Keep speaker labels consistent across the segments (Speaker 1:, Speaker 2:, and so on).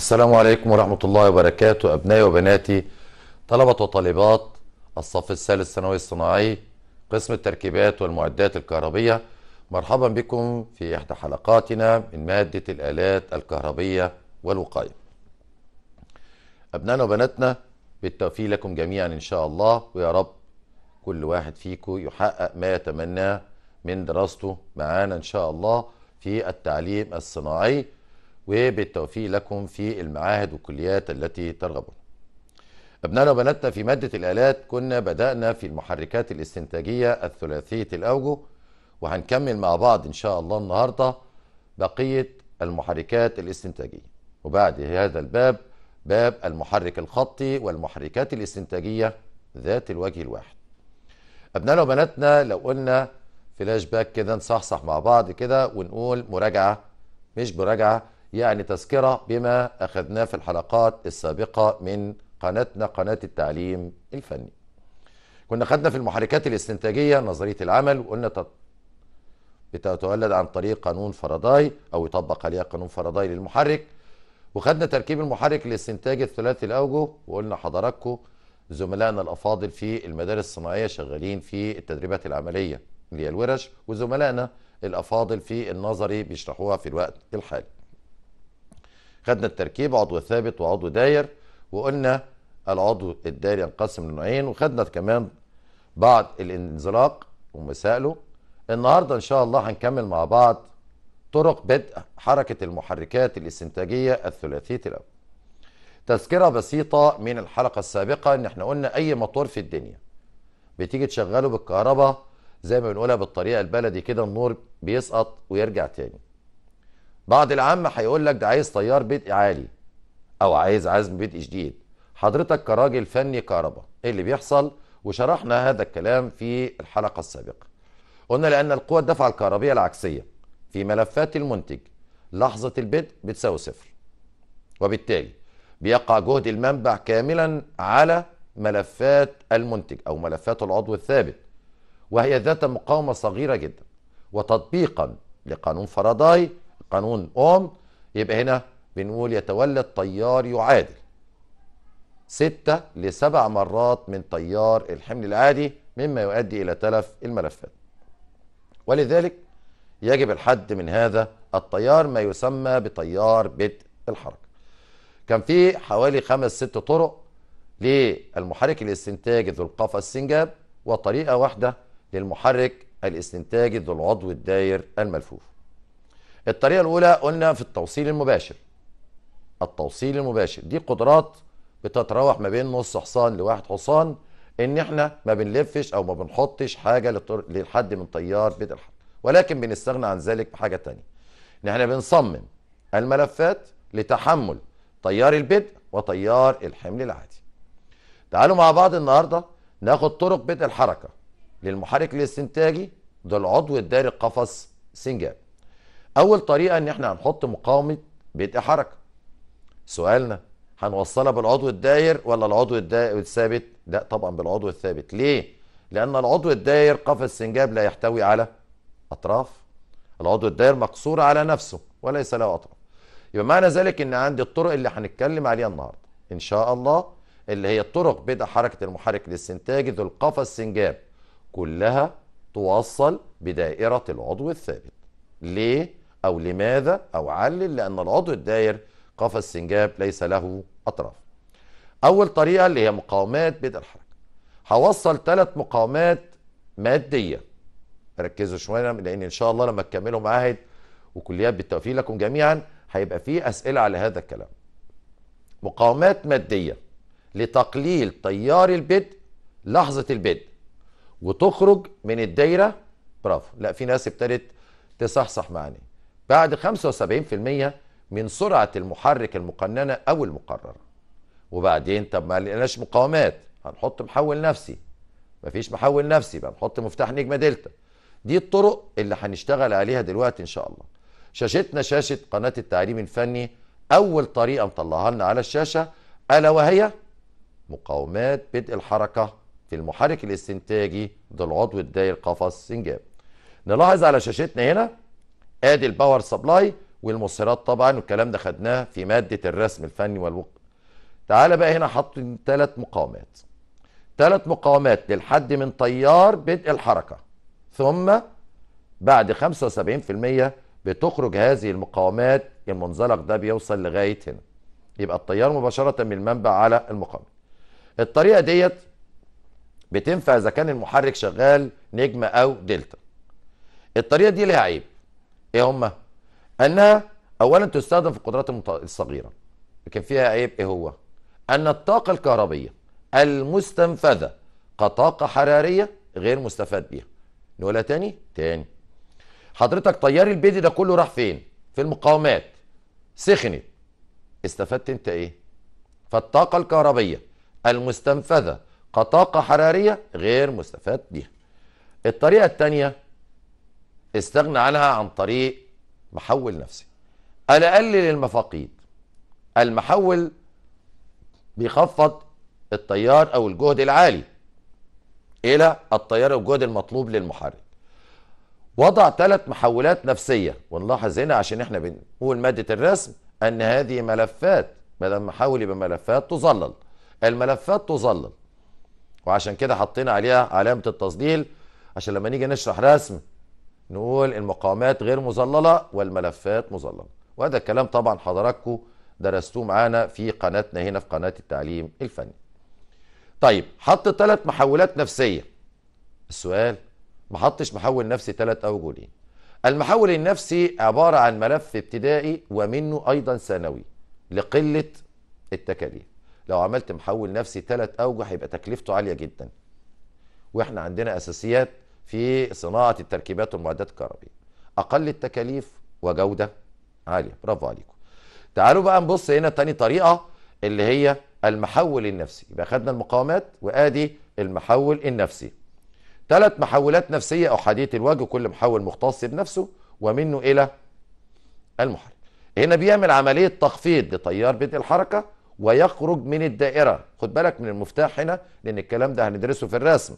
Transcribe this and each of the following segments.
Speaker 1: السلام عليكم ورحمة الله وبركاته أبنائي وبناتي طلبة وطالبات الصف الثالث الثانوي الصناعي قسم التركيبات والمعدات الكهربية مرحبا بكم في إحدى حلقاتنا من مادة الآلات الكهربية والوقاية أبنائنا وبناتنا بالتوفيق لكم جميعا إن شاء الله ويا رب كل واحد فيكم يحقق ما يتمناه من دراسته معانا إن شاء الله في التعليم الصناعي وبالتوفيق لكم في المعاهد والكليات التي ترغبون أبنائنا وبناتنا في مادة الآلات كنا بدأنا في المحركات الاستنتاجية الثلاثية الأوجه وهنكمل مع بعض إن شاء الله النهاردة بقية المحركات الاستنتاجية وبعد هذا الباب باب المحرك الخطي والمحركات الاستنتاجية ذات الوجه الواحد أبنائنا وبناتنا لو قلنا فلاش باك كده نصحصح مع بعض كده ونقول مراجعة مش مراجعة يعني تذكرة بما أخذناه في الحلقات السابقة من قناتنا قناة التعليم الفني كنا خدنا في المحركات الاستنتاجية نظرية العمل وقلنا بتتولد عن طريق قانون فرضاي أو يطبق عليها قانون فرضاي للمحرك وخدنا تركيب المحرك الاستنتاجي الثلاثي الأوجه وقلنا حضراتكم زملائنا الأفاضل في المدارس الصناعية شغالين في التدريبات العملية اللي هي الورش وزملائنا الأفاضل في النظري بيشرحوها في الوقت الحالي خدنا التركيب عضو ثابت وعضو داير وقلنا العضو الداير ينقسم لنوعين وخدنا كمان بعض الانزلاق ومسائله النهارده ان شاء الله هنكمل مع بعض طرق بدء حركه المحركات الاستنتاجيه الثلاثيه الأول تذكره بسيطه من الحلقه السابقه ان احنا قلنا اي موتور في الدنيا بتيجي تشغله بالكهرباء زي ما بنقولها بالطريقه البلدي كده النور بيسقط ويرجع تاني بعض العامة هيقول لك ده عايز طيار بدء عالي او عايز عزم بدء شديد حضرتك كراجل فني كهرباء ايه اللي بيحصل وشرحنا هذا الكلام في الحلقة السابقة قلنا لأن القوة الدفع الكهربية العكسية في ملفات المنتج لحظة البدء بتساوي صفر وبالتالي بيقع جهد المنبع كاملا على ملفات المنتج أو ملفات العضو الثابت وهي ذات مقاومة صغيرة جدا وتطبيقا لقانون فاراداي قانون اوم يبقى هنا بنقول يتولى الطيار يعادل ستة لسبع مرات من طيار الحمل العادي مما يؤدي إلى تلف الملفات ولذلك يجب الحد من هذا الطيار ما يسمى بطيار بدء الحركة كان في حوالي خمس ست طرق للمحرك الاستنتاجي ذو القفا السنجاب وطريقة واحدة للمحرك الاستنتاجي ذو العضو الداير الملفوف الطريقه الاولى قلنا في التوصيل المباشر التوصيل المباشر دي قدرات بتتراوح ما بين نص حصان لواحد حصان ان احنا ما بنلفش او ما بنحطش حاجه للحد من تيار بدء حد ولكن بنستغنى عن ذلك بحاجه تانية ان احنا بنصمم الملفات لتحمل تيار البدء وتيار الحمل العادي تعالوا مع بعض النهارده ناخد طرق بدء الحركه للمحرك الاستنتاجي ده العضو الداري القفص سنجاب اول طريقه ان احنا هنحط مقاومه بدء إيه حركه سؤالنا هنوصلها بالعضو الداير ولا العضو الدائر الثابت لا طبعا بالعضو الثابت ليه لان العضو الداير قفص السنجاب لا يحتوي على اطراف العضو الداير مقصور على نفسه وليس له اطراف يبقى معنى ذلك ان عندي الطرق اللي هنتكلم عليها النهارده ان شاء الله اللي هي طرق بدء إيه حركه المحرك الاستنتاجي ذو القفص السنجاب كلها توصل بدائره العضو الثابت ليه أو لماذا أو علل لأن العضو الداير قفا السنجاب ليس له أطراف أول طريقة اللي هي مقاومات بدء الحركة هوصل ثلاث مقاومات مادية ركزوا شوية لأن إن شاء الله لما تكملوا معاهد وكليات بالتوفيق لكم جميعا هيبقى في أسئلة على هذا الكلام مقاومات مادية لتقليل تيار البدء لحظة البدء وتخرج من الدايرة برافو لا في ناس ابتدت تصحصح معاني بعد 75% من سرعة المحرك المقننة أو المقررة وبعدين طب ما لقيناش مقاومات هنحط محول نفسي مفيش محول نفسي بقى نحط مفتاح نجمة دلتا دي الطرق اللي هنشتغل عليها دلوقتي إن شاء الله شاشتنا شاشة قناة التعليم الفني أول طريقة مطلعها لنا على الشاشة ألا وهي مقاومات بدء الحركة في المحرك الاستنتاجي ضلع العضو الداير قفص سنجاب نلاحظ على شاشتنا هنا ادي الباور سبلاي والمصيرات طبعا والكلام ده خدناه في ماده الرسم الفني والوقت تعالى بقى هنا حط ثلاث مقاومات ثلاث مقاومات للحد من تيار بدء الحركه ثم بعد 75% بتخرج هذه المقاومات المنزلق ده بيوصل لغايه هنا يبقى التيار مباشره من المنبع على المقاومه الطريقه ديت بتنفع اذا كان المحرك شغال نجمه او دلتا الطريقه دي لها عيب ايه هما؟ انها اولا تستخدم في القدرات الصغيره لكن فيها عيب إيه؟, ايه هو؟ ان الطاقه الكهربيه المستنفذه كطاقه حراريه غير مستفاد بيها نقولها تاني؟ تاني حضرتك طيار البيت ده كله راح فين؟ في المقاومات سخنت استفدت انت ايه؟ فالطاقه الكهربيه المستنفذه كطاقه حراريه غير مستفاد بيها الطريقه الثانيه استغنى عنها عن طريق محول نفسي انا اقلل المفاقيد المحول بيخفض التيار او الجهد العالي الى التيار الجهد المطلوب للمحرك وضع ثلاث محولات نفسيه ونلاحظ هنا عشان احنا بنقول ماده الرسم ان هذه ملفات دام محاول يبقى ملفات تظلل الملفات تظلل وعشان كده حطينا عليها علامه التظليل عشان لما نيجي نشرح رسم نقول المقامات غير مظللة والملفات مظللة وهذا الكلام طبعا حضراتكم درستوه معانا في قناتنا هنا في قناة التعليم الفني طيب حط ثلاث محولات نفسية السؤال ما حطش محول نفسي ثلاث أوجه ليه المحول النفسي عبارة عن ملف ابتدائي ومنه أيضا ثانوي لقلة التكاليف لو عملت محول نفسي ثلاث أوجه هيبقى تكلفته عالية جدا واحنا عندنا أساسيات في صناعه التركيبات والمعدات الكهربائيه اقل التكاليف وجوده عاليه برافو عليكم تعالوا بقى نبص هنا تاني طريقه اللي هي المحول النفسي يبقى خدنا المقاومات وادي المحول النفسي ثلاث محولات نفسيه احاديه الوجه كل محول مختص بنفسه ومنه الى المحرك هنا بيعمل عمليه تخفيض لتيار بدء الحركه ويخرج من الدائره خد بالك من المفتاح هنا لان الكلام ده هندرسه في الرسم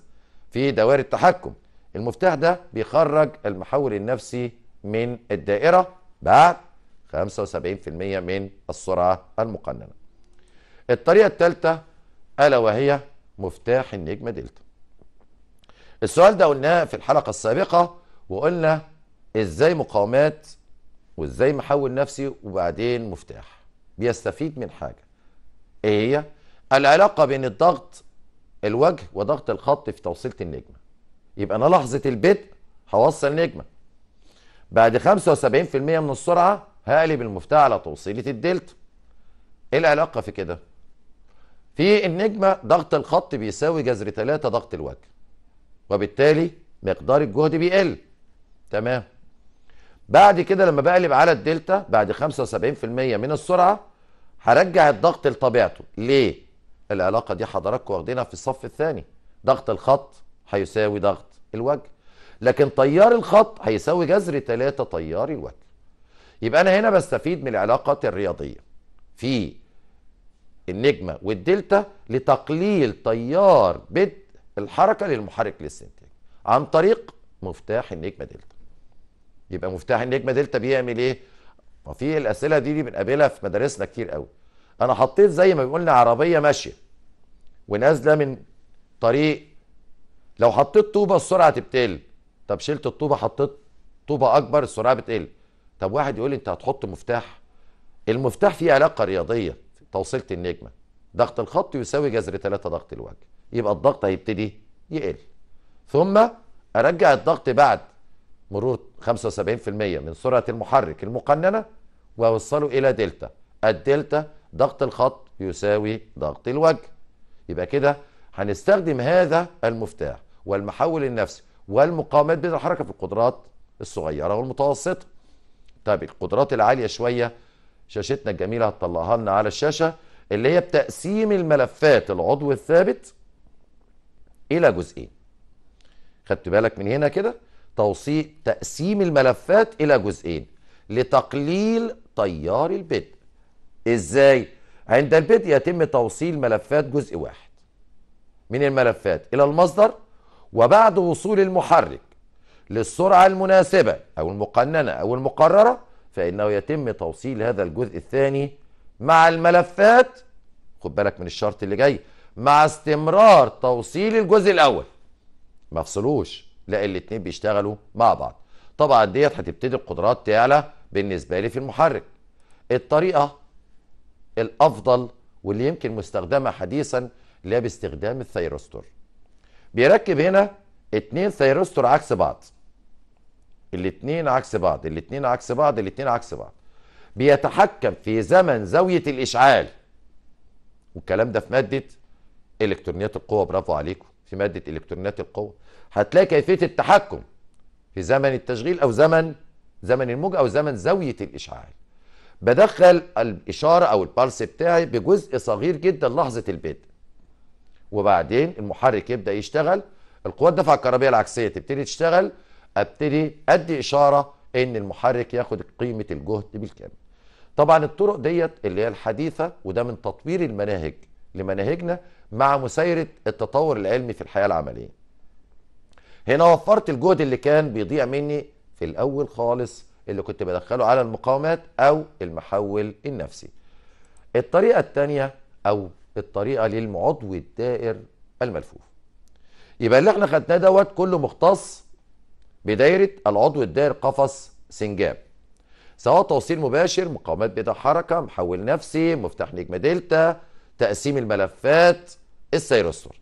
Speaker 1: في دوائر التحكم المفتاح ده بيخرج المحول النفسي من الدائرة بعد 75% من السرعة المقننة الطريقة الثالثة ألا وهي مفتاح النجمة دلتا السؤال ده قلناه في الحلقة السابقة وقلنا ازاي مقاومات وازاي محول نفسي وبعدين مفتاح بيستفيد من حاجة ايه هي؟ العلاقة بين الضغط الوجه وضغط الخط في توصيلة النجمة يبقى انا لحظه البدء هوصل نجمه بعد 75% من السرعه هقلب المفتاح على توصيله الدلتا ايه العلاقه في كده في النجمه ضغط الخط بيساوي جذر 3 ضغط الوجه وبالتالي مقدار الجهد بيقل تمام بعد كده لما بقلب على الدلتا بعد 75% من السرعه هرجع الضغط لطبيعته ليه العلاقه دي حضراتكم واخدينها في الصف الثاني ضغط الخط هيساوي ضغط الوجه لكن تيار الخط هيساوي جذر 3 تيار الوجه يبقى انا هنا بستفيد من العلاقات الرياضيه في النجمه والدلتا لتقليل تيار بدء الحركه للمحرك للاستنتاج عن طريق مفتاح النجمه دلتا يبقى مفتاح النجمه دلتا بيعمل ايه ما في الاسئله دي, دي بنقابلها في مدارسنا كتير قوي انا حطيت زي ما بيقولنا عربيه ماشيه ونازله من طريق لو حطيت طوبه السرعه تبتقل طب شلت الطوبه حطيت طوبه اكبر السرعه بتقل طب واحد يقول لي انت هتحط مفتاح المفتاح فيه علاقه رياضيه توصيله النجمه ضغط الخط يساوي جذر 3 ضغط الوجه يبقى الضغط هيبتدي يقل ثم ارجع الضغط بعد مرور 75% من سرعه المحرك المقننه واوصله الى دلتا الدلتا ضغط الخط يساوي ضغط الوجه يبقى كده هنستخدم هذا المفتاح والمحول النفسي والمقاومات بين الحركه في القدرات الصغيره والمتوسطه طيب القدرات العاليه شويه شاشتنا الجميله هتطلعها لنا على الشاشه اللي هي بتقسيم الملفات العضو الثابت الى جزئين خدت بالك من هنا كده توصي تقسيم الملفات الى جزئين لتقليل تيار البدء ازاي عند البدء يتم توصيل ملفات جزء واحد من الملفات الى المصدر وبعد وصول المحرك للسرعة المناسبة أو المقننة أو المقررة فإنه يتم توصيل هذا الجزء الثاني مع الملفات خد بالك من الشرط اللي جاي مع استمرار توصيل الجزء الأول ما فصلوش لا الاتنين بيشتغلوا مع بعض طبعا ديت هتبتدي القدرات تعلى بالنسبة لي في المحرك الطريقة الأفضل واللي يمكن مستخدمة حديثا لا باستخدام الثيروستور بيركب هنا اتنين ثيرستور عكس بعض الاتنين عكس بعض الاتنين عكس بعض الاتنين عكس بعض بيتحكم في زمن زاوية الإشعال والكلام ده في مادة إلكترونيات القوة برافو عليكم في مادة إلكترونيات القوة هتلاقي كيفية التحكم في زمن التشغيل أو زمن زمن الموجة أو زمن زاوية الإشعال بدخل الإشارة أو البالس بتاعي بجزء صغير جدا لحظة البدء وبعدين المحرك يبدا يشتغل القوات الدفعه الكهربيه العكسيه تبتدي تشتغل ابتدي ادي اشاره ان المحرك ياخد قيمه الجهد بالكامل طبعا الطرق ديت اللي هي الحديثه وده من تطوير المناهج لمناهجنا مع مسايره التطور العلمي في الحياه العمليه هنا وفرت الجهد اللي كان بيضيع مني في الاول خالص اللي كنت بدخله على المقاومات او المحول النفسي الطريقه الثانيه او الطريقه للعضو الدائر الملفوف يبقى اللي احنا خدناه دوت كله مختص بدايره العضو الدائر قفص سنجاب سواء توصيل مباشر مقاومات بتا حركه محول نفسي مفتاح نجم دلتا تقسيم الملفات السيروستر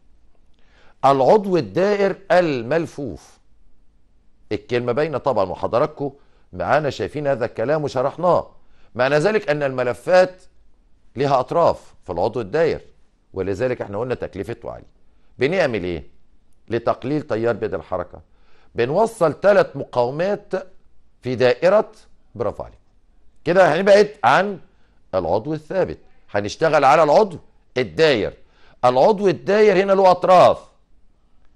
Speaker 1: العضو الدائر الملفوف الكلمة باينة طبعا وحضراتكم معانا شايفين هذا الكلام وشرحناه معنى ذلك أن الملفات ليها اطراف في العضو الداير ولذلك احنا قلنا تكلفته عاليه بنعمل ايه لتقليل تيار بيد الحركه بنوصل ثلاث مقاومات في دائره برافو عليك كده هنبعد عن العضو الثابت هنشتغل على العضو الداير العضو الداير هنا له اطراف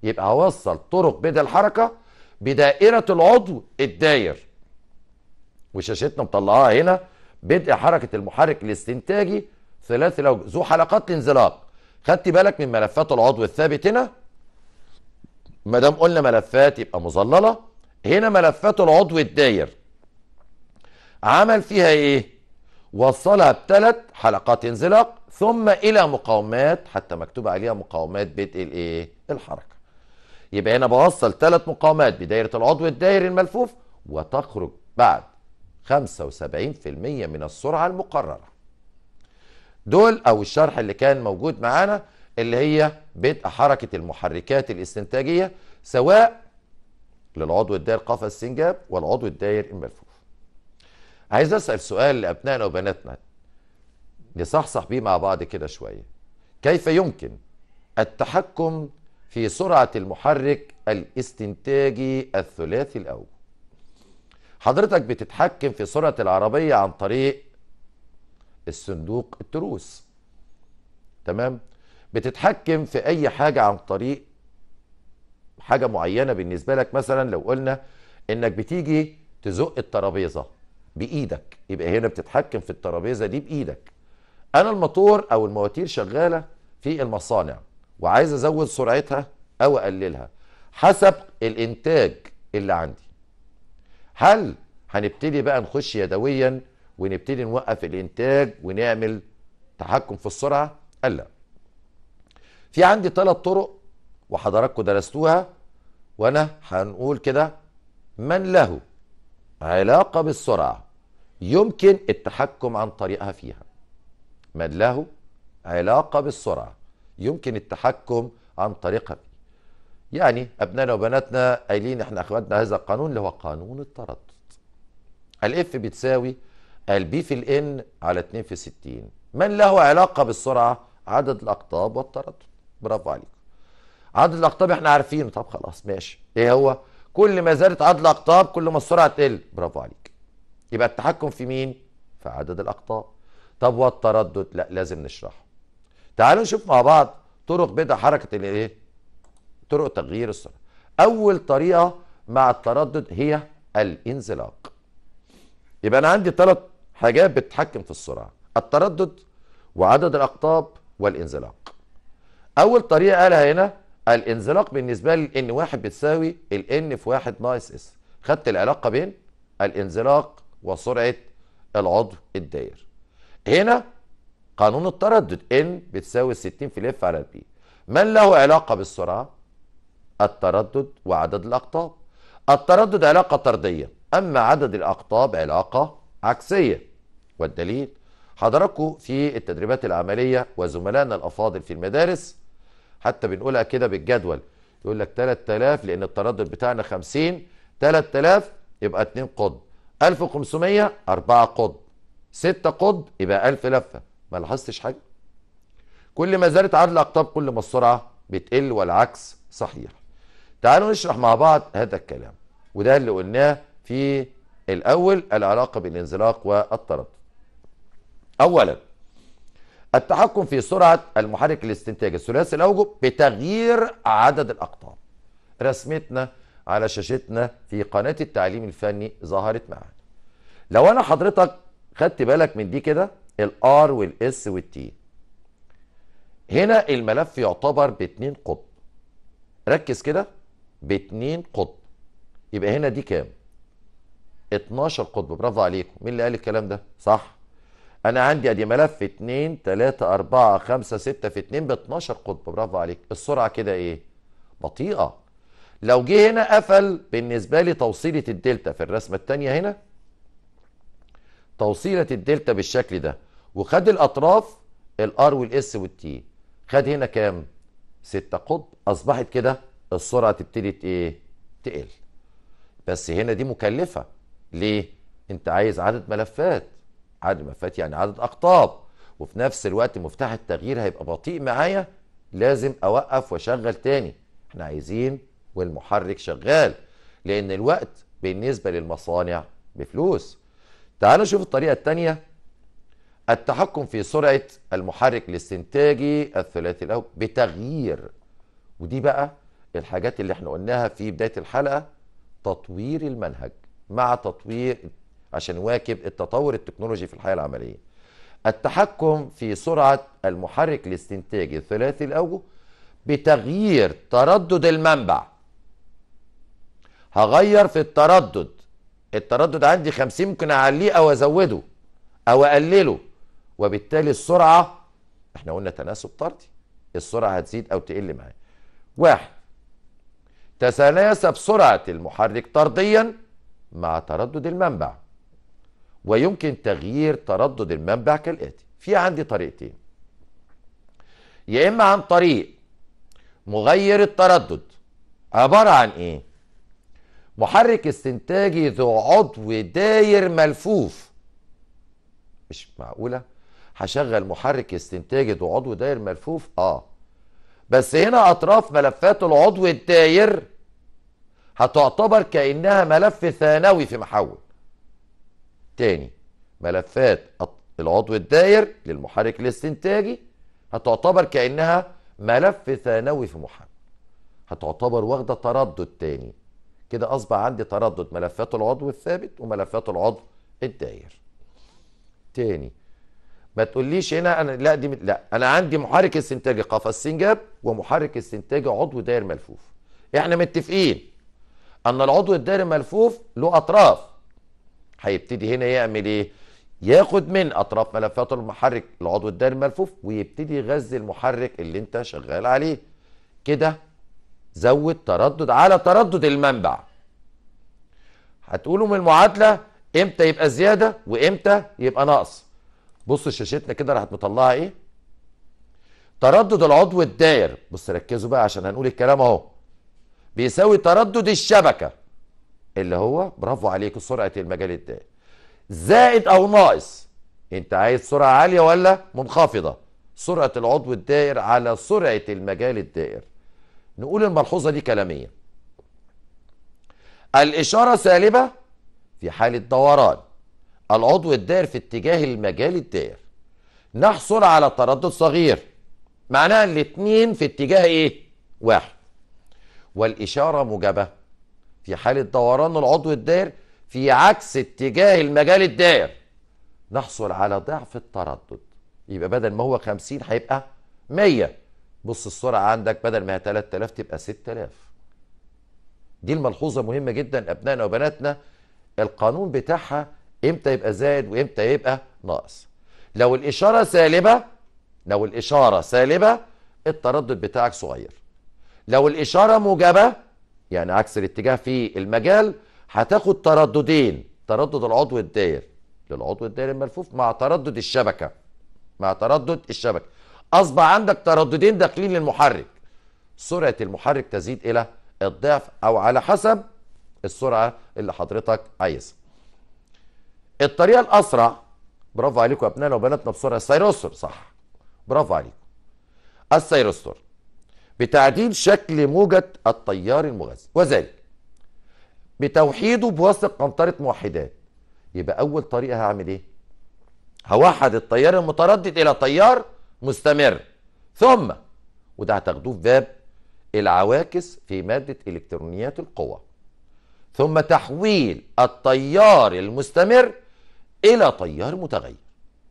Speaker 1: يبقى هوصل طرق بيد الحركه بدائره العضو الداير وشاشتنا مطلعاها هنا بدء حركه المحرك الاستنتاجي ثلاثي لو ذو حلقات الانزلاق خدت بالك من ملفات العضو الثابت هنا ما دام قلنا ملفات يبقى مظلله هنا ملفات العضو الداير عمل فيها ايه وصلها بثلاث حلقات انزلاق ثم الى مقاومات حتى مكتوب عليها مقاومات بدء الايه الحركه يبقى هنا بوصل ثلاث مقاومات بدايره العضو الدائري الملفوف وتخرج بعد 75% من السرعة المقررة دول أو الشرح اللي كان موجود معانا اللي هي بدء حركة المحركات الاستنتاجية سواء للعضو الداير قفا السنجاب والعضو الداير الملفوف عايز أسأل سؤال لأبنائنا وبناتنا نصحصح بيه مع بعض كده شوية كيف يمكن التحكم في سرعة المحرك الاستنتاجي الثلاثي الأول حضرتك بتتحكم في سرعة العربية عن طريق الصندوق التروس تمام بتتحكم في اي حاجة عن طريق حاجة معينة بالنسبة لك مثلا لو قلنا انك بتيجي تزق الترابيزة بايدك يبقى هنا بتتحكم في الترابيزة دي بايدك انا الموتور او المواتير شغالة في المصانع وعايز ازود سرعتها او اقللها حسب الانتاج اللي عندي هل هنبتدي بقى نخش يدويا ونبتدي نوقف الانتاج ونعمل تحكم في السرعه لا. في عندي ثلاث طرق وحضراتكم درستوها وانا هنقول كده من له علاقه بالسرعه يمكن التحكم عن طريقها فيها من له علاقه بالسرعه يمكن التحكم عن طريقها يعني أبنائنا وبناتنا قايلين إحنا أخواتنا هذا القانون اللي هو قانون التردد الإف بتساوي البي في الإن على 2 في 60 من له علاقة بالسرعة عدد الأقطاب والتردد برافو عليك عدد الأقطاب إحنا عارفينه طب خلاص ماشي إيه هو كل ما زادت عدد الأقطاب كل ما السرعة تقل برافو عليك يبقى التحكم في مين في عدد الأقطاب طب والتردد لا لازم نشرحه تعالوا نشوف مع بعض طرق بدء حركة الإيه طرق تغيير السرعه اول طريقه مع التردد هي الانزلاق يبقى انا عندي ثلاث حاجات بتتحكم في السرعه التردد وعدد الاقطاب والانزلاق اول طريقه قالها هنا الانزلاق بالنسبه لي ان واحد بتساوي الان في واحد ناقص اس خدت العلاقه بين الانزلاق وسرعه العضو الداير هنا قانون التردد ان بتساوي 60 في الاف على البي من له علاقه بالسرعه التردد وعدد الأقطاب التردد علاقة طردية أما عدد الأقطاب علاقة عكسية والدليل حضراتكم في التدريبات العملية وزملائنا الأفاضل في المدارس حتى بنقولها كده بالجدول يقول لك 3000 لأن التردد بتاعنا 50 3000 يبقى 2 قطب 1500 4 قطب 6 قطب يبقى 1000 لفة ما لاحظتش حاجة كل ما زادت عدد الأقطاب كل ما السرعة بتقل والعكس صحيح تعالوا نشرح مع بعض هذا الكلام وده اللي قلناه في الأول العلاقة بين الانزلاق والتردد أولا التحكم في سرعة المحرك الاستنتاجي الثلاثي الأوجه بتغيير عدد الأقطاب رسمتنا على شاشتنا في قناة التعليم الفني ظهرت معانا لو أنا حضرتك خدت بالك من دي كده الار والاس والتي هنا الملف يعتبر باتنين قطب ركز كده باتنين قطب يبقى هنا دي كام 12 قطب برافو عليكم مين اللي قال الكلام ده صح انا عندي ادي ملف 2 3 4 5 6 في 2 ب 12 قطب برافو عليك السرعه كده ايه بطيئه لو جه هنا قفل بالنسبه لي توصيله الدلتا في الرسمه الثانيه هنا توصيله الدلتا بالشكل ده وخد الاطراف الار والاس والتي خد هنا كام 6 قطب اصبحت كده السرعه تبتدي ايه؟ تقل. بس هنا دي مكلفه. ليه؟ انت عايز عدد ملفات. عدد ملفات يعني عدد اقطاب. وفي نفس الوقت مفتاح التغيير هيبقى بطيء معايا لازم اوقف واشغل تاني. احنا عايزين والمحرك شغال. لان الوقت بالنسبه للمصانع بفلوس. تعالوا نشوف الطريقه الثانيه التحكم في سرعه المحرك الاستنتاجي الثلاثي الاول بتغيير ودي بقى الحاجات اللي احنا قلناها في بداية الحلقة تطوير المنهج مع تطوير عشان نواكب التطور التكنولوجي في الحياة العملية التحكم في سرعة المحرك الاستنتاجي الثلاثي الأوجه بتغيير تردد المنبع هغير في التردد التردد عندي 50 ممكن اعليه او ازوده او اقلله وبالتالي السرعه احنا قلنا تناسب طردي السرعه هتزيد او تقل معايا واحد تتناسب سرعة المحرك طرديا مع تردد المنبع ويمكن تغيير تردد المنبع كالآتي في عندي طريقتين يا إما عن طريق مغير التردد عبارة عن إيه؟ محرك استنتاجي ذو عضو داير ملفوف مش معقولة هشغل محرك استنتاجي ذو عضو داير ملفوف آه بس هنا أطراف ملفات العضو الداير هتعتبر كانها ملف ثانوي في محول تاني ملفات العضو الدائر للمحرك الاستنتاجي هتعتبر كانها ملف ثانوي في محول هتعتبر واخده تردد تاني كده اصبح عندي تردد ملفات العضو الثابت وملفات العضو الدائر تاني ما تقوليش هنا انا لا دي لا انا عندي محرك استنتاجي قفص سنجاب ومحرك استنتاجي عضو داير ملفوف احنا متفقين ان العضو الداري ملفوف له اطراف هيبتدي هنا يعمل ايه ياخد من اطراف ملفات المحرك العضو الداري الملفوف ويبتدي يغذي المحرك اللي انت شغال عليه كده زود تردد على تردد المنبع هتقولوا من المعادله امتى يبقى زياده وامتى يبقى نقص بصوا شاشتنا كده راحت مطلعه ايه تردد العضو الداير بص ركزوا بقى عشان هنقول الكلام اهو بيساوي تردد الشبكه اللي هو برافو عليك سرعه المجال الدائري زائد او ناقص انت عايز سرعه عاليه ولا منخفضه سرعه العضو الدائر على سرعه المجال الدائر نقول الملحوظه دي كلاميا الاشاره سالبه في حاله دوران العضو الدائر في اتجاه المجال الدائر نحصل على تردد صغير معناها الاتنين في اتجاه ايه واحد والإشارة موجبه في حالة دوران العضو الدائر في عكس اتجاه المجال الدائر نحصل على ضعف التردد يبقى بدل ما هو 50 هيبقى 100 بص السرعة عندك بدل ما هي 3000 تبقى 6000 دي الملحوظة مهمة جدا أبنائنا وبناتنا القانون بتاعها امتى يبقى زائد وامتى يبقى ناقص لو الإشارة سالبة لو الإشارة سالبة التردد بتاعك صغير لو الإشارة موجبة يعني عكس الاتجاه في المجال هتاخد ترددين تردد العضو الداير للعضو الداير الملفوف مع تردد الشبكة مع تردد الشبكة أصبح عندك ترددين داخلين للمحرك سرعة المحرك تزيد إلى الضعف أو على حسب السرعة اللي حضرتك عايزها الطريقة الأسرع برافو عليكم يا أبنائنا وبناتنا بسرعة السيروستر صح برافو عليكم السيروستر بتعديل شكل موجة التيار المغذي وذلك بتوحيده بواسطة قنطرة موحدات يبقى أول طريقة هعمل إيه؟ هوحد التيار المتردد إلى تيار مستمر ثم وده هتاخدوه في باب العواكس في مادة إلكترونيات القوى ثم تحويل التيار المستمر إلى تيار متغير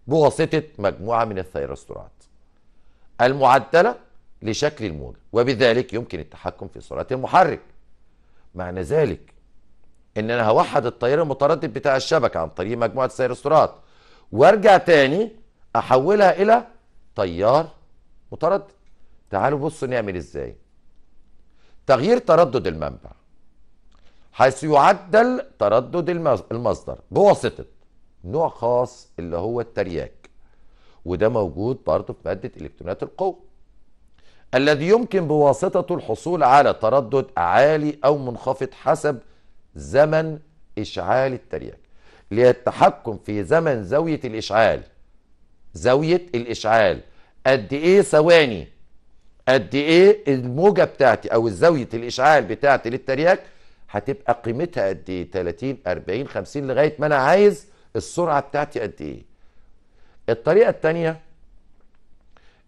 Speaker 1: بواسطة مجموعة من الثيروسترات المعدلة لشكل الموجة وبذلك يمكن التحكم في سرعة المحرك معنى ذلك ان انا هوحد التيار المتردد بتاع الشبكة عن طريق مجموعة سير السرعات وارجع تاني احولها الى تيار متردد تعالوا بصوا نعمل ازاي تغيير تردد المنبع حيث يعدل تردد المصدر بواسطة نوع خاص اللي هو الترياك وده موجود برضه في مادة الكترونات القوة الذي يمكن بواسطته الحصول على تردد عالي أو منخفض حسب زمن إشعال الترياك للتحكم في زمن زاوية الإشعال زاوية الإشعال قد إيه ثواني قد إيه الموجة بتاعتي أو زاوية الإشعال بتاعتي للترياك هتبقى قيمتها قد إيه 30 40 50 لغاية ما أنا عايز السرعة بتاعتي قد إيه الطريقة التانية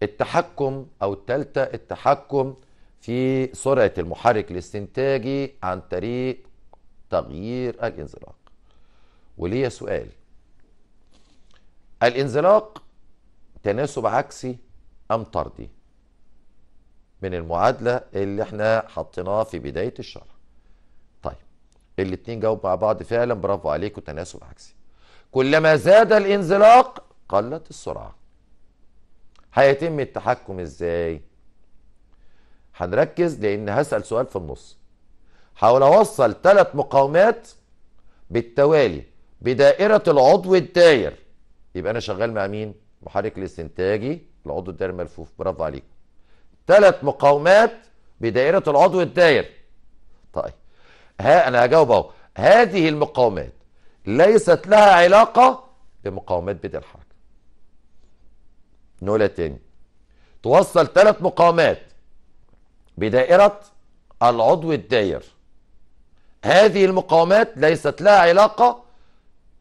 Speaker 1: التحكم او الثالثه التحكم في سرعه المحرك الاستنتاجي عن طريق تغيير الانزلاق وليا سؤال الانزلاق تناسب عكسي ام طردي من المعادله اللي احنا حطيناها في بدايه الشرح طيب الاثنين جاوب مع بعض فعلا برافو عليكم تناسب عكسي كلما زاد الانزلاق قلت السرعه هيتم التحكم ازاي هنركز لان هسال سؤال في النص حاول اوصل ثلاث مقاومات بالتوالي بدائره العضو الداير يبقى انا شغال مع مين محرك الاستنتاجي العضو الداير ملفوف برافو عليك ثلاث مقاومات بدائره العضو الداير طيب ها انا هجاوب اهو هذه المقاومات ليست لها علاقه بمقاومات بيت الحركه نقولها تاني توصل ثلاث مقاومات بدائرة العضو الداير هذه المقاومات ليست لها علاقة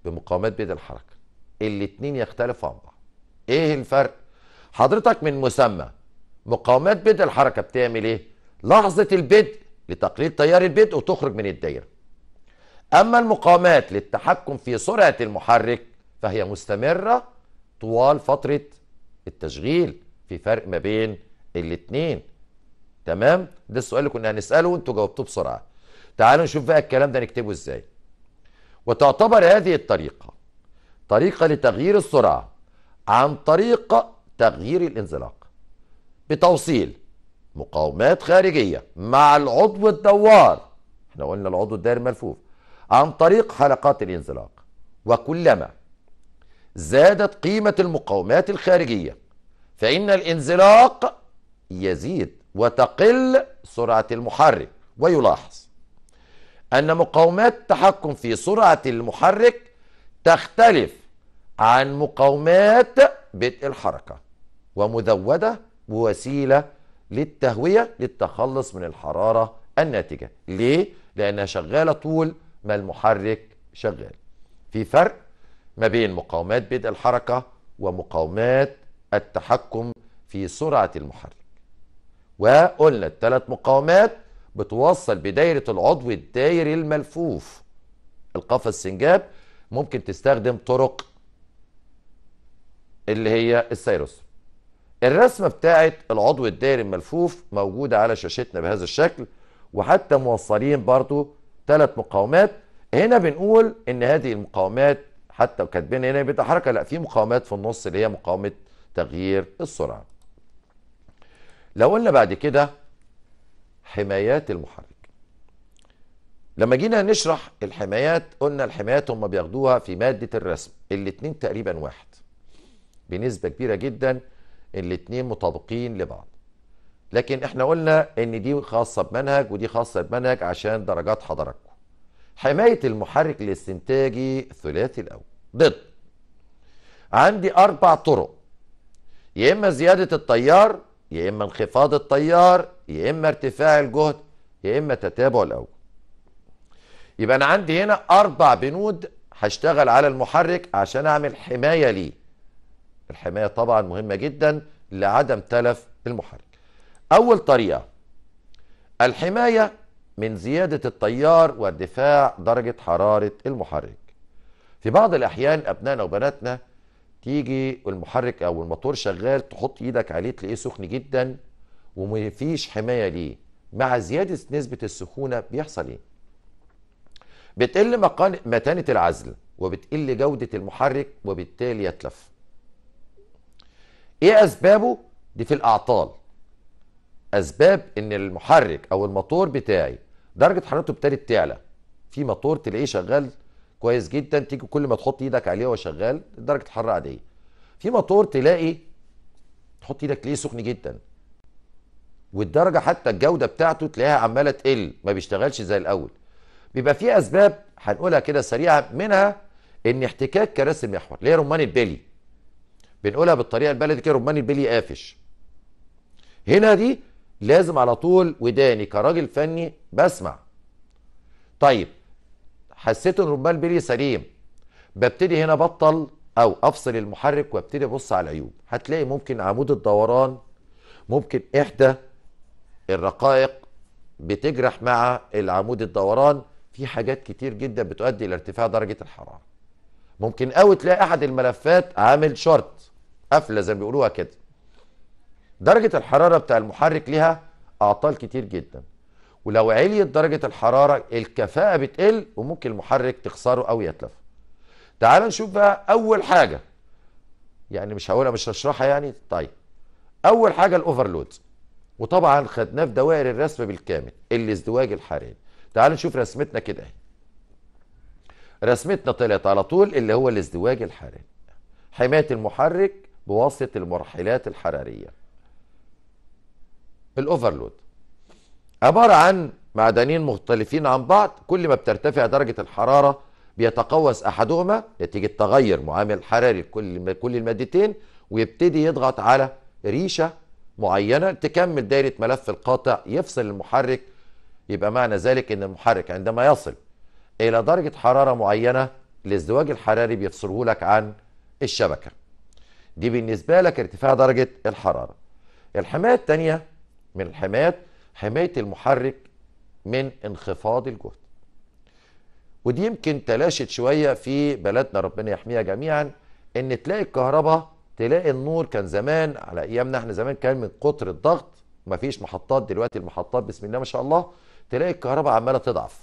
Speaker 1: بمقاومات بيد الحركة الاتنين يختلفوا عن بعض ايه الفرق حضرتك من مسمى مقاومات بدء الحركة بتعمل ايه لحظة البدء لتقليل تيار البدء وتخرج من الدايرة اما المقاومات للتحكم في سرعة المحرك فهي مستمرة طوال فترة التشغيل في فرق ما بين الاثنين تمام ده السؤال اللي كنا هنساله وانتوا جاوبتوه بسرعه تعالوا نشوف بقى الكلام ده نكتبه ازاي وتعتبر هذه الطريقه طريقه لتغيير السرعه عن طريق تغيير الانزلاق بتوصيل مقاومات خارجيه مع العضو الدوار احنا قلنا العضو الدائري ملفوف عن طريق حلقات الانزلاق وكلما زادت قيمة المقاومات الخارجية فإن الانزلاق يزيد وتقل سرعة المحرك ويلاحظ أن مقاومات التحكم في سرعة المحرك تختلف عن مقاومات بدء الحركة ومذودة ووسيلة للتهوية للتخلص من الحرارة الناتجة ليه؟ لأنها شغالة طول ما المحرك شغال في فرق ما بين مقاومات بدء الحركة ومقاومات التحكم في سرعة المحرك وقلنا الثلاث مقاومات بتوصل بدايرة العضو الدائري الملفوف القفص السنجاب ممكن تستخدم طرق اللي هي السيروس الرسمة بتاعت العضو الدائري الملفوف موجودة على شاشتنا بهذا الشكل وحتى موصلين برضو ثلاث مقاومات هنا بنقول ان هذه المقاومات حتى كاتبين هنا حركه لا في مقاومات في النص اللي هي مقاومه تغيير السرعه. لو قلنا بعد كده حمايات المحرك. لما جينا نشرح الحمايات قلنا الحمايات هم بياخدوها في ماده الرسم الاثنين تقريبا واحد. بنسبه كبيره جدا الاثنين مطابقين لبعض. لكن احنا قلنا ان دي خاصه بمنهج ودي خاصه بمنهج عشان درجات حضراتكم. حماية المحرك الاستنتاجي الثلاثي الأول ضد عندي أربع طرق يا إما زيادة التيار يا إما انخفاض التيار يا إما ارتفاع الجهد يا إما تتابع الأول يبقى أنا عندي هنا أربع بنود هشتغل على المحرك عشان أعمل حماية ليه الحماية طبعا مهمة جدا لعدم تلف المحرك أول طريقة الحماية من زيادة التيار وارتفاع درجة حرارة المحرك في بعض الأحيان أبنائنا وبناتنا تيجي المحرك أو الموتور شغال تحط إيدك عليه تلاقيه سخن جدا ومفيش حماية ليه مع زيادة نسبة السخونة بيحصل إيه؟ بتقل متانة العزل وبتقل جودة المحرك وبالتالي يتلف إيه أسبابه؟ دي في الأعطال أسباب إن المحرك أو الموتور بتاعي درجه حرارته ابتدت تعلى في موتور تلاقيه شغال كويس جدا تيجي كل ما تحط ايدك عليه هو شغال درجه حراره عاديه في موتور تلاقي تحط ايدك تلاقيه سخن جدا والدرجه حتى الجوده بتاعته تلاقيها عماله تقل ما بيشتغلش زي الاول بيبقى في اسباب هنقولها كده سريعه منها ان احتكاك كراسي المحور اللي هي رمان البلي بنقولها بالطريقه البلدي كده رمان البلي قافش هنا دي لازم على طول وداني كراجل فني بسمع طيب حسيت ان رمال بيلي سليم ببتدي هنا بطل او افصل المحرك وابتدي ابص على العيوب هتلاقي ممكن عمود الدوران ممكن احدى الرقائق بتجرح مع العمود الدوران في حاجات كتير جدا بتؤدي الى ارتفاع درجه الحراره ممكن او تلاقي احد الملفات عامل شورت قفله زي ما بيقولوها كده درجة الحرارة بتاع المحرك ليها أعطال كتير جدا ولو عليت درجة الحرارة الكفاءة بتقل وممكن المحرك تخسره أو يتلف تعال نشوف بقى أول حاجة يعني مش هقولها مش هشرحها يعني طيب أول حاجة الأوفرلود وطبعا خدناه في دوائر الرسم بالكامل الازدواج الحراري تعال نشوف رسمتنا كده اهي رسمتنا طلعت على طول اللي هو الازدواج الحراري حماية المحرك بواسطة المرحلات الحرارية الاوفرلود عباره عن معدنين مختلفين عن بعض كل ما بترتفع درجه الحراره بيتقوس احدهما نتيجه تغير معامل حراري كل كل المادتين ويبتدي يضغط على ريشه معينه تكمل دايره ملف القاطع يفصل المحرك يبقى معنى ذلك ان المحرك عندما يصل الى درجه حراره معينه الازدواج الحراري بيفصله لك عن الشبكه دي بالنسبه لك ارتفاع درجه الحراره الحمايه الثانيه من الحمايات حماية المحرك من انخفاض الجهد ودي يمكن تلاشت شوية في بلدنا ربنا يحميها جميعا ان تلاقي الكهرباء تلاقي النور كان زمان على ايامنا احنا زمان كان من كتر الضغط مفيش محطات دلوقتي المحطات بسم الله ما شاء الله تلاقي الكهرباء عمالة تضعف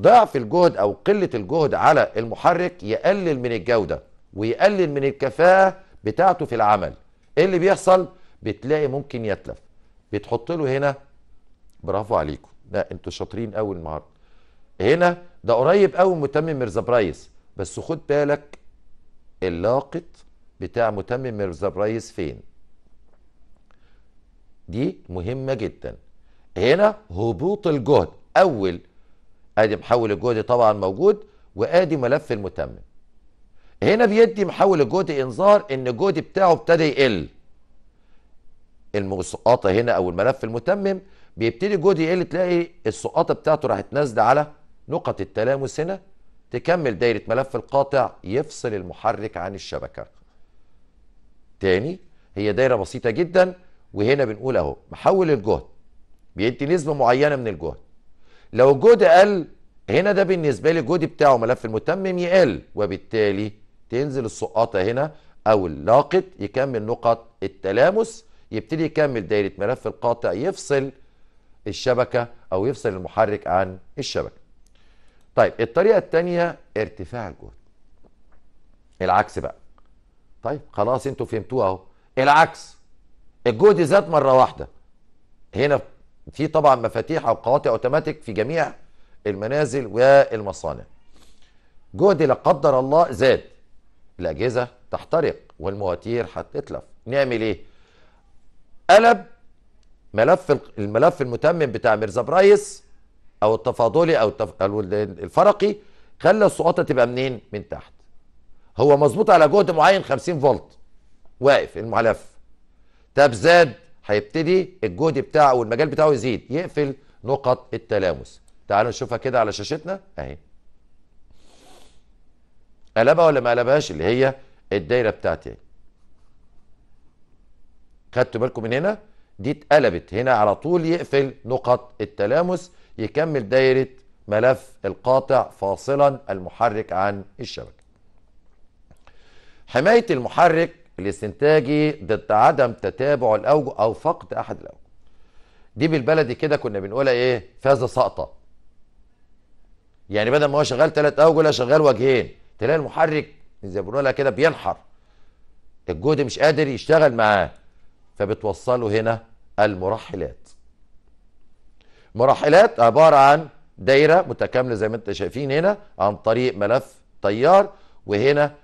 Speaker 1: ضعف الجهد او قلة الجهد على المحرك يقلل من الجودة ويقلل من الكفاءة بتاعته في العمل ايه اللي بيحصل بتلاقي ممكن يتلف بتحط له هنا برافو عليكم لا انتوا شاطرين قوي النهارده هنا ده قريب قوي متمم ميرزا برايس بس خد بالك اللاقط بتاع متمم ميرزا برايس فين دي مهمه جدا هنا هبوط الجهد اول ادي محول الجهد طبعا موجود وادي ملف المتمم هنا بيدي محول الجهد انذار ان الجهد بتاعه ابتدى يقل السقاطه هنا او الملف المتمم بيبتدي جهد إيه يقل تلاقي السقاطه بتاعته راحت نازله على نقط التلامس هنا تكمل دايره ملف القاطع يفصل المحرك عن الشبكه. تاني هي دايره بسيطه جدا وهنا بنقول اهو محول الجهد بيدي نسبه معينه من الجهد. لو الجهد قل هنا ده بالنسبه لي الجهد بتاعه ملف المتمم يقل وبالتالي تنزل السقاطه هنا او اللاقط يكمل نقط التلامس يبتدي يكمل دايره ملف القاطع يفصل الشبكه او يفصل المحرك عن الشبكه. طيب الطريقه الثانيه ارتفاع الجهد. العكس بقى. طيب خلاص انتوا فهمتوه اهو. العكس الجهد زاد مره واحده. هنا في طبعا مفاتيح او قواطع اوتوماتيك في جميع المنازل والمصانع. جهد لا قدر الله زاد. الاجهزه تحترق والمواتير هتتلف. نعمل ايه؟ قلب ملف الملف المتمم بتاع ميرزا برايس او التفاضلي او التف... الفرقي خلى السقوطه تبقى منين؟ من تحت. هو مظبوط على جهد معين 50 فولت واقف الملف. طب زاد هيبتدي الجهد بتاعه والمجال بتاعه يزيد يقفل نقط التلامس. تعالوا نشوفها كده على شاشتنا اهي. قلبها ولا ما قلبهاش اللي هي الدايره بتاعتي خدتوا بالكم من هنا دي اتقلبت هنا على طول يقفل نقط التلامس يكمل دايره ملف القاطع فاصلا المحرك عن الشبكه حمايه المحرك الاستنتاجي ضد عدم تتابع الاوجه او فقد احد الاوجه دي بالبلدي كده كنا بنقولها ايه فاز سقطه يعني بدل ما هو شغال ثلاث اوجه لا شغال وجهين تلاقي المحرك زي ما بنقولها كده بينحر الجهد مش قادر يشتغل معاه فبتوصله هنا المرحلات مرحلات عبارة عن دايرة متكاملة زي ما انت شايفين هنا عن طريق ملف طيار وهنا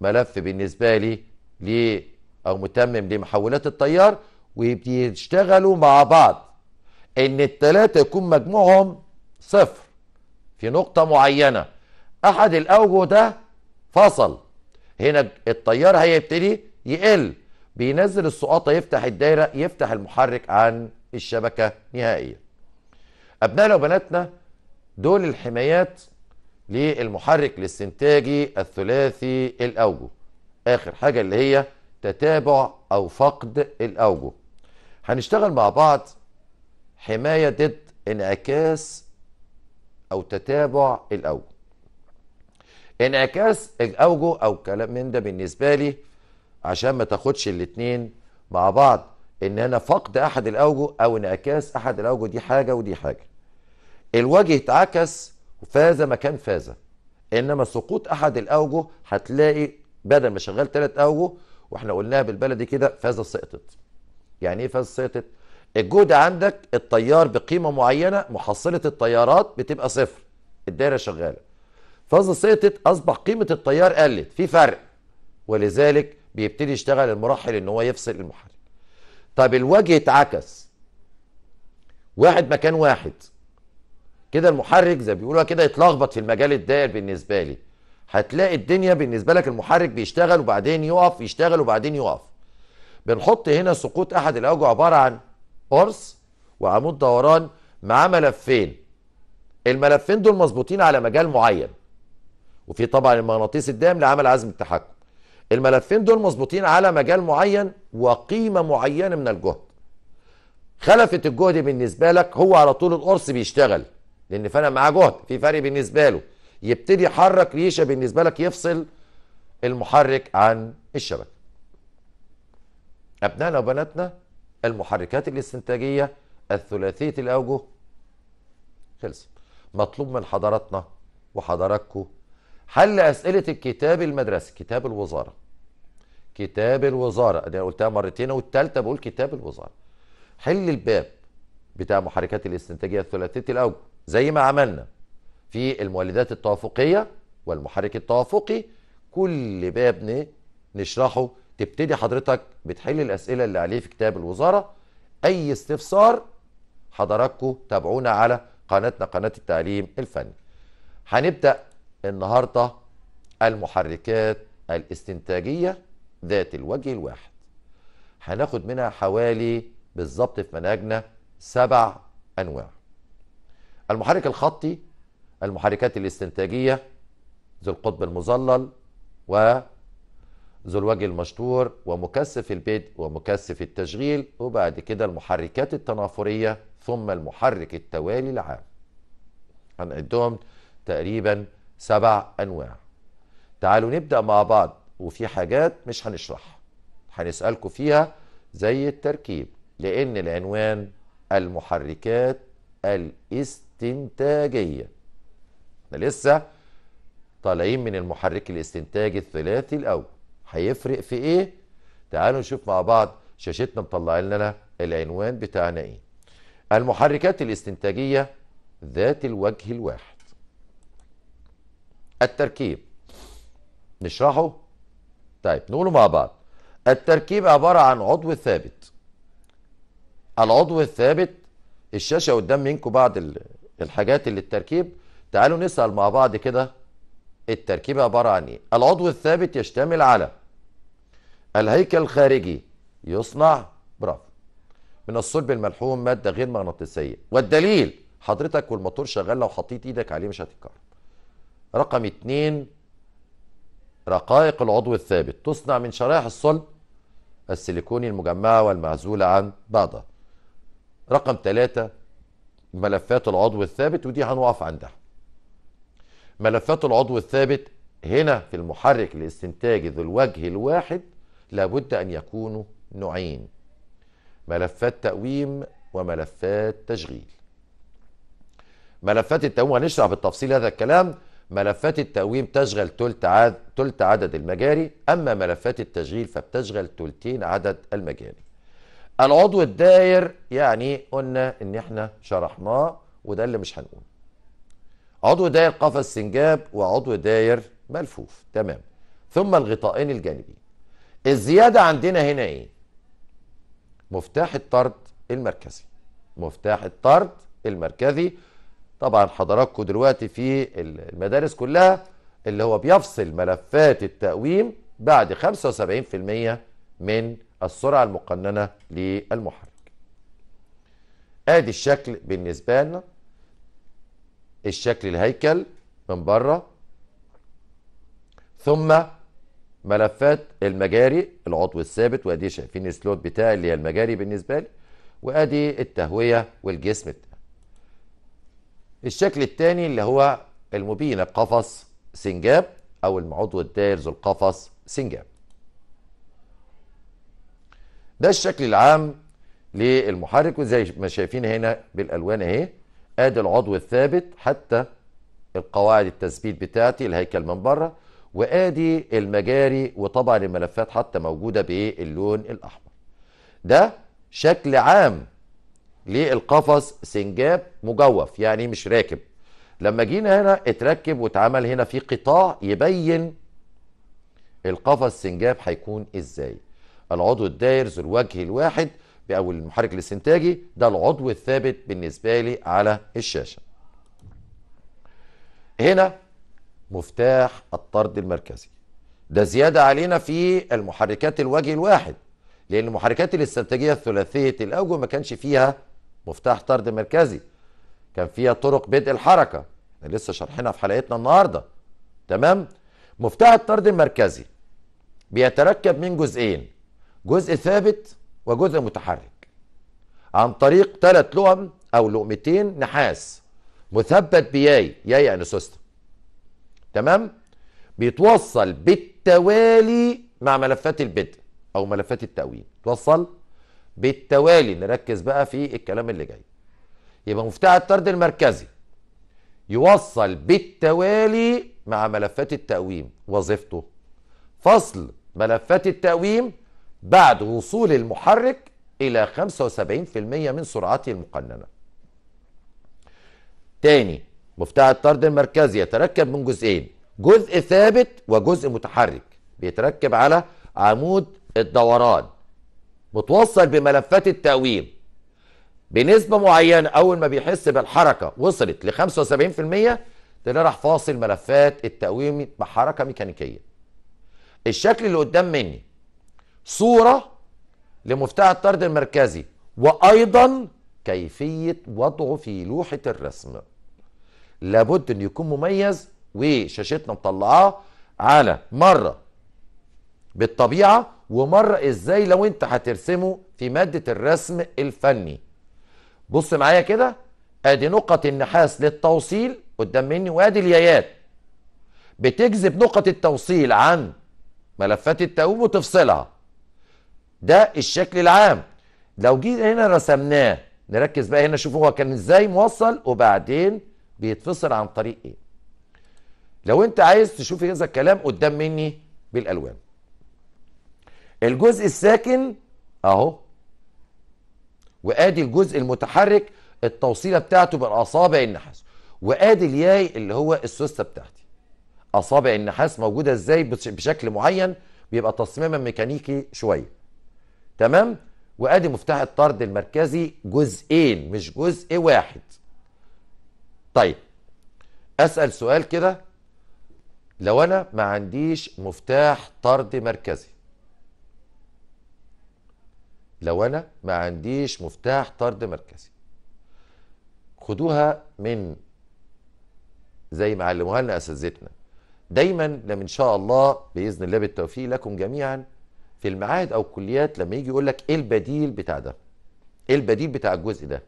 Speaker 1: ملف بالنسبة لي ليه او متمم لمحولات التيار وبيشتغلوا مع بعض ان التلاتة يكون مجموعهم صفر في نقطة معينة احد الاوجه ده فصل هنا التيار هيبتدي يقل بينزل السقاطه يفتح الدايره يفتح المحرك عن الشبكه نهائيا ابنائنا وبناتنا دول الحمايات للمحرك الاستنتاجي الثلاثي الاوجه اخر حاجه اللي هي تتابع او فقد الاوجه هنشتغل مع بعض حمايه ضد انعكاس او تتابع الاوجه انعكاس الاوجه او كلام من ده بالنسبه لي عشان ما تاخدش الاثنين مع بعض ان انا فقد احد الاوجه او انعكاس احد الاوجه دي حاجه ودي حاجه الوجه اتعكس وفاز مكان فاز انما سقوط احد الاوجه هتلاقي بدل ما شغال ثلاث اوجه واحنا قلناها بالبلدي كده فاز سقطت يعني ايه فاز سقطت الجهد عندك التيار بقيمه معينه محصله التيارات بتبقى صفر الدايره شغاله فاز سقطت اصبح قيمه التيار قلت في فرق ولذلك بيبتدي يشتغل المرحل ان هو يفصل المحرك طب الوجه اتعكس واحد مكان واحد كده المحرك زي بيقولوا كده يتلخبط في المجال الدائر بالنسبه لي هتلاقي الدنيا بالنسبه لك المحرك بيشتغل وبعدين يقف يشتغل وبعدين يقف بنحط هنا سقوط احد الاوجه عباره عن قرص وعمود دوران مع ملفين الملفين دول مظبوطين على مجال معين وفي طبعا المغناطيس الدائم لعمل عزم التحكم الملفين دول مظبوطين على مجال معين وقيمه معينه من الجهد خلفت الجهد بالنسبه لك هو على طول القرص بيشتغل لان فانا معاه جهد في فرق بالنسبه له يبتدي يحرك ريشه بالنسبه لك يفصل المحرك عن الشبكه ابنائنا وبناتنا المحركات الاستنتاجيه الثلاثيه الاوجه خلصت مطلوب من حضراتنا وحضراتكم حل أسئلة الكتاب المدرسي كتاب الوزارة كتاب الوزارة أنا قلتها مرتين والتالتة بقول كتاب الوزارة حل الباب بتاع محركات الاستنتاجية الثلاثية الأوجه زي ما عملنا في المولدات التوافقية والمحرك التوافقي كل باب نشرحه تبتدي حضرتك بتحل الأسئلة اللي عليه في كتاب الوزارة أي استفسار حضراتكم تابعونا على قناتنا قناة التعليم الفني هنبدأ النهارده المحركات الاستنتاجيه ذات الوجه الواحد هناخد منها حوالي بالظبط في منهجنا سبع انواع المحرك الخطي المحركات الاستنتاجيه ذو القطب المظلل و ذو الوجه المشطور ومكثف البدء ومكثف التشغيل وبعد كده المحركات التنافريه ثم المحرك التوالي العام هنعدهم تقريبا سبع أنواع تعالوا نبدأ مع بعض وفي حاجات مش هنشرحها هنسألكم فيها زي التركيب لأن العنوان المحركات الاستنتاجية احنا لسه طالعين من المحرك الاستنتاجي الثلاثي الأول هيفرق في إيه؟ تعالوا نشوف مع بعض شاشتنا مطلع لنا العنوان بتاعنا إيه المحركات الاستنتاجية ذات الوجه الواحد التركيب نشرحه طيب نقوله مع بعض التركيب عبارة عن عضو ثابت العضو الثابت الشاشة قدام منكم بعض الحاجات اللي التركيب تعالوا نسأل مع بعض كده التركيب عبارة عن ايه العضو الثابت يشتمل على الهيكل الخارجي يصنع برافو من الصلب الملحوم مادة غير مغناطيسية والدليل حضرتك والموتور شغال لو حطيت ايدك عليه مش هتتكهرب رقم اتنين رقائق العضو الثابت تصنع من شرائح الصلب السيليكوني المجمعة والمعزولة عن بعضها رقم ثلاثة ملفات العضو الثابت ودي هنقف عندها ملفات العضو الثابت هنا في المحرك الاستنتاجي ذو الوجه الواحد لابد أن يكونوا نوعين ملفات تقويم وملفات تشغيل ملفات التقويم هنشرح بالتفصيل هذا الكلام ملفات التقويم تشغل تلت عدد, عدد المجاري أما ملفات التشغيل فبتشغل تلتين عدد المجاري العضو الدائر يعني قلنا ان احنا شرحناه وده اللي مش هنقوله عضو داير قفص سنجاب وعضو داير ملفوف تمام ثم الغطائين الجانبي الزيادة عندنا هنا ايه مفتاح الطرد المركزي مفتاح الطرد المركزي طبعا حضراتكم دلوقتي في المدارس كلها اللي هو بيفصل ملفات التقويم بعد 75% من السرعة المقننة للمحرك ادي الشكل بالنسبة لنا الشكل الهيكل من بره ثم ملفات المجاري العضو الثابت وادي شايفين السلوت بتاعي اللي هي المجاري بالنسبه لي وادي التهويه والجسم بتاعي الشكل الثاني اللي هو المبينة قفص سنجاب أو المعضو الدائر ذو القفص سنجاب ده الشكل العام للمحرك وزي ما شايفين هنا بالالوان اهي ادي العضو الثابت حتى القواعد التثبيت بتاعتي الهيكل من بره وادي المجاري وطبعا الملفات حتى موجوده باللون الاحمر ده شكل عام للقفص سنجاب مجوف يعني مش راكب لما جينا هنا اتركب واتعمل هنا في قطاع يبين القفص سنجاب هيكون ازاي العضو الداير ذو الوجه الواحد او المحرك الاستنتاجي ده العضو الثابت بالنسبه لي على الشاشه هنا مفتاح الطرد المركزي ده زياده علينا في المحركات الوجه الواحد لان محركات الاستنتاجيه الثلاثيه الاوجه ما كانش فيها مفتاح طرد مركزي كان فيها طرق بدء الحركه احنا لسه شارحينها في حلقتنا النهارده تمام مفتاح الطرد المركزي بيتركب من جزئين جزء ثابت وجزء متحرك عن طريق ثلاث لؤم او لؤمتين نحاس مثبت بياي ياي يعني انسوستا تمام بيتوصل بالتوالي مع ملفات البدء او ملفات التأويل توصل بالتوالي نركز بقى في الكلام اللي جاي يبقى مفتاح الطرد المركزي يوصل بالتوالي مع ملفات التقويم وظيفته فصل ملفات التقويم بعد وصول المحرك إلى 75% من سرعته المقننة تاني مفتاح الطرد المركزي يتركب من جزئين جزء ثابت وجزء متحرك بيتركب على عمود الدوران متوصل بملفات التقويم بنسبه معينه اول ما بيحس بالحركه وصلت ل 75% تلاقيه راح فاصل ملفات التقويم بحركه ميكانيكيه. الشكل اللي قدام مني صوره لمفتاح الطرد المركزي وايضا كيفيه وضعه في لوحه الرسم. لابد انه يكون مميز وشاشتنا مطلعاه على مره بالطبيعه ومره ازاي لو انت هترسمه في ماده الرسم الفني بص معايا كده ادي نقط النحاس للتوصيل قدام مني وادي اليايات بتجذب نقط التوصيل عن ملفات التقويم وتفصلها ده الشكل العام لو جينا هنا رسمناه نركز بقى هنا شوفوا هو كان ازاي موصل وبعدين بيتفصل عن طريق ايه لو انت عايز تشوف هذا الكلام قدام مني بالالوان الجزء الساكن اهو وادي الجزء المتحرك التوصيله بتاعته بالاصابع النحاس وادي الياي اللي هو السوسته بتاعتي اصابع النحاس موجوده ازاي بشكل معين بيبقى تصميمها ميكانيكي شويه تمام وادي مفتاح الطرد المركزي جزئين مش جزء واحد طيب اسال سؤال كده لو انا ما عنديش مفتاح طرد مركزي لو انا ما عنديش مفتاح طرد مركزي خدوها من زي ما علموها لنا اساتذتنا دايما لما ان شاء الله باذن الله بالتوفيق لكم جميعا في المعاهد او الكليات لما يجي يقول لك ايه البديل بتاع ده ايه البديل بتاع الجزء ده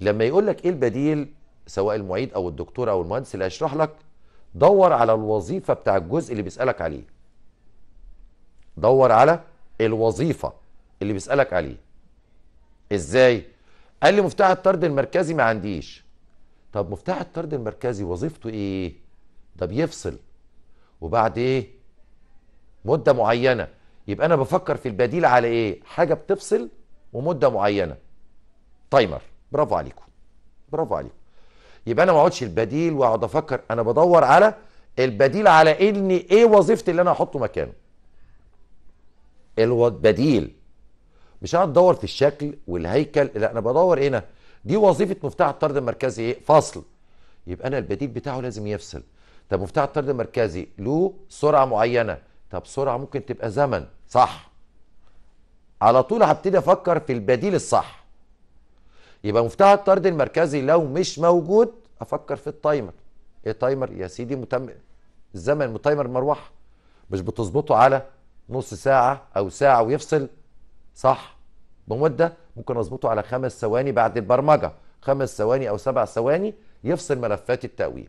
Speaker 1: لما يقول لك ايه البديل سواء المعيد او الدكتور او المهندس اللي هيشرح لك دور على الوظيفه بتاع الجزء اللي بيسالك عليه دور على الوظيفه اللي بيسالك عليه ازاي قال لي مفتاح الطرد المركزي ما عنديش طب مفتاح الطرد المركزي وظيفته ايه ده بيفصل وبعد ايه مده معينه يبقى انا بفكر في البديل على ايه حاجه بتفصل ومده معينه تايمر برافو عليكم برافو عليكم يبقى انا ما اقعدش البديل واقعد افكر انا بدور على البديل على ان ايه وظيفتي اللي انا هحطه مكانه البديل مش هقعد ادور في الشكل والهيكل لا انا بدور هنا دي وظيفه مفتاح الطرد المركزي ايه فصل يبقى انا البديل بتاعه لازم يفصل طب مفتاح الطرد المركزي له سرعه معينه طب سرعه ممكن تبقى زمن صح على طول هبتدي افكر في البديل الصح يبقى مفتاح الطرد المركزي لو مش موجود افكر في التايمر ايه تايمر يا سيدي متم الزمن متايمر مروحه مش بتظبطه على نص ساعه او ساعه ويفصل صح بمده ممكن اظبطه على خمس ثواني بعد البرمجه خمس ثواني او سبع ثواني يفصل ملفات التاويل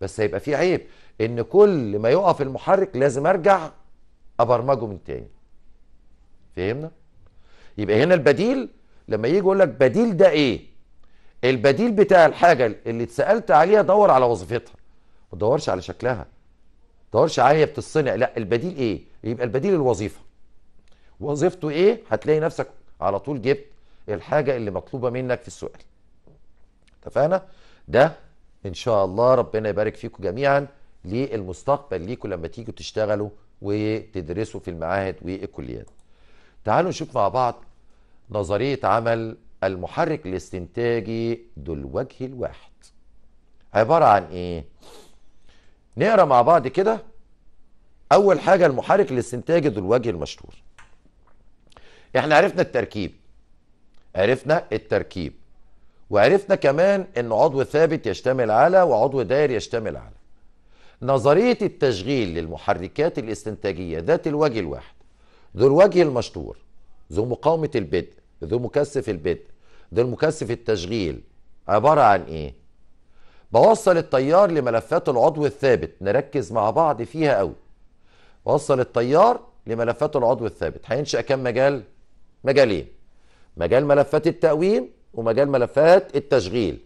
Speaker 1: بس هيبقى في عيب ان كل ما يقف المحرك لازم ارجع ابرمجه من تاني فهمنا يبقى هنا البديل لما يجي يقول لك بديل ده ايه البديل بتاع الحاجه اللي اتسالت عليها دور على وظيفتها ما تدورش على شكلها ما تدورش على هي بتتصنع لا البديل ايه يبقى البديل الوظيفه وظيفته ايه هتلاقي نفسك على طول جبت الحاجه اللي مطلوبه منك في السؤال اتفقنا ده ان شاء الله ربنا يبارك فيكم جميعا للمستقبل ليكم لما تيجوا تشتغلوا وتدرسوا في المعاهد والكليات تعالوا نشوف مع بعض نظريه عمل المحرك الاستنتاجي ذو الوجه الواحد عباره عن ايه نقرا مع بعض كده اول حاجه المحرك الاستنتاجي ذو الوجه المشهور احنا عرفنا التركيب عرفنا التركيب وعرفنا كمان ان عضو ثابت يشتمل على وعضو داير يشتمل على نظرية التشغيل للمحركات الاستنتاجية ذات الوجه الواحد ذو الوجه المشطور ذو مقاومة البدء ذو مكثف البدء ذو مكثف التشغيل عبارة عن ايه بوصل التيار لملفات العضو الثابت نركز مع بعض فيها قوي بوصل التيار لملفات العضو الثابت هينشأ كم مجال مجالين مجال ملفات التأوين ومجال ملفات التشغيل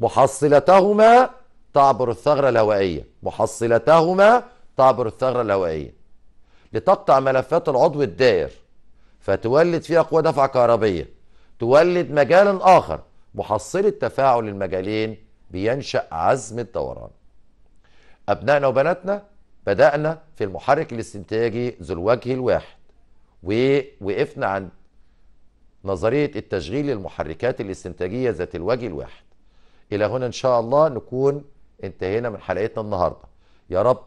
Speaker 1: محصلتهما تعبر الثغرة الهوائية محصلتهما تعبر الثغرة الهوائية لتقطع ملفات العضو الدائر فتولد فيها قوة دفع كهربية تولد مجالا آخر محصلة تفاعل المجالين بينشأ عزم الدوران أبنائنا وبناتنا بدأنا في المحرك الاستنتاجي ذو الوجه الواحد ووقفنا عند نظرية التشغيل للمحركات الاستنتاجية ذات الوجه الواحد إلى هنا إن شاء الله نكون انتهينا من حلقتنا النهاردة يا رب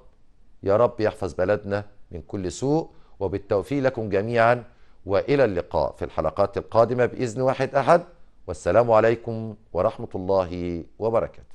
Speaker 1: يا رب يحفظ بلدنا من كل سوء وبالتوفيق لكم جميعا وإلى اللقاء في الحلقات القادمة بإذن واحد أحد والسلام عليكم ورحمة الله وبركاته